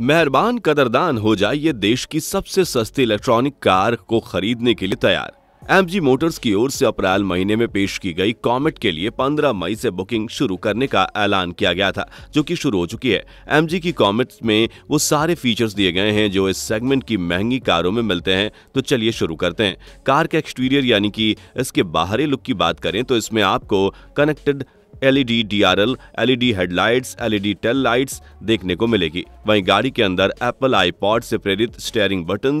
मेहरबान कदरदान हो जाइए देश की सबसे सस्ती इलेक्ट्रॉनिक कार को खरीदने के लिए तैयार एमजी मोटर्स की ओर से अप्रैल महीने में पेश की गई कॉमेट के लिए 15 मई से बुकिंग शुरू करने का ऐलान किया गया था जो कि शुरू हो चुकी है एमजी की कॉमेट में वो सारे फीचर्स दिए गए हैं जो इस सेगमेंट की महंगी कारों में मिलते हैं तो चलिए शुरू करते हैं कार के एक्सटीरियर यानी कि इसके बाहरी लुक की बात करें तो इसमें आपको connected LED DRL, LED headlights LED tail lights देखने को मिलेगी वहीं गाड़ी के अंदर एप्पल आईपॉड से प्रेरित स्टेयरिंग बटन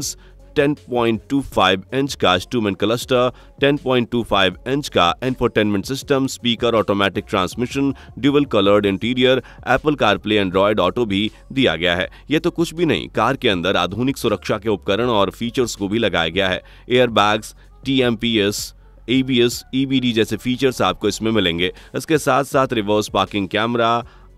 10.25 इंच का स्टूमन क्लस्टर 10.25 इंच का entertainment system speaker automatic transmission dual coloured interior Apple CarPlay Android Auto भी दिया गया है ये तो कुछ भी नहीं कार के अंदर आधुनिक सुरक्षा के उपकरण और फीचर्स को भी लगाया गया है air bags T M P S ABS, EBD e जैसे फीचर्स आपको इसमें मिलेंगे इसके साथ साथ reverse parking camera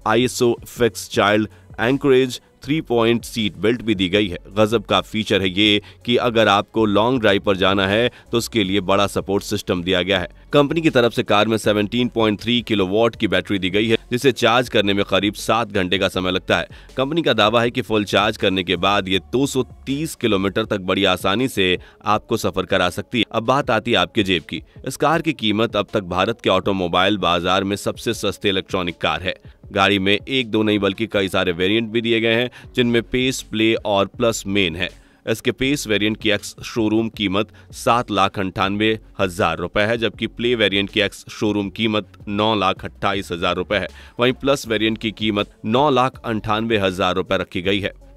ISO fix child anchorage three point seat belt भी दी गई है गजब का फीचर है ये कि अगर आपको लॉन्ग ड्राइव पर जाना है तो उसके लिए बड़ा सपोर्ट सिस्टम दिया गया है कंपनी की तरफ से कार में 17.3 वॉट की बैटरी दी गई है जिसे चार्ज करने में करीब सात घंटे का समय लगता है कंपनी का दावा है कि फुल चार्ज करने के बाद ये 230 किलोमीटर तक बड़ी आसानी से आपको सफर करा सकती है अब बात आती है आपके जेब की इस कार की कीमत अब तक भारत के ऑटोमोबाइल बाजार में सबसे सस्ते इलेक्ट्रॉनिक कार है गाड़ी में एक दो नहीं बल्कि कई सारे वेरिएंट भी दिए गए हैं जिनमें पेस प्ले और प्लस मेन है इसके पेस वेरिएंट की एक्स शोरूम कीमत सात लाख अंठानवे हजार रुपए है जबकि प्ले वेरिएंट की एक्स शोरूम कीमत नौ लाख अट्ठाईस हजार रुपए है वहीं प्लस वेरिएंट की कीमत नौ लाख अंठानवे हजार रुपए रखी गई है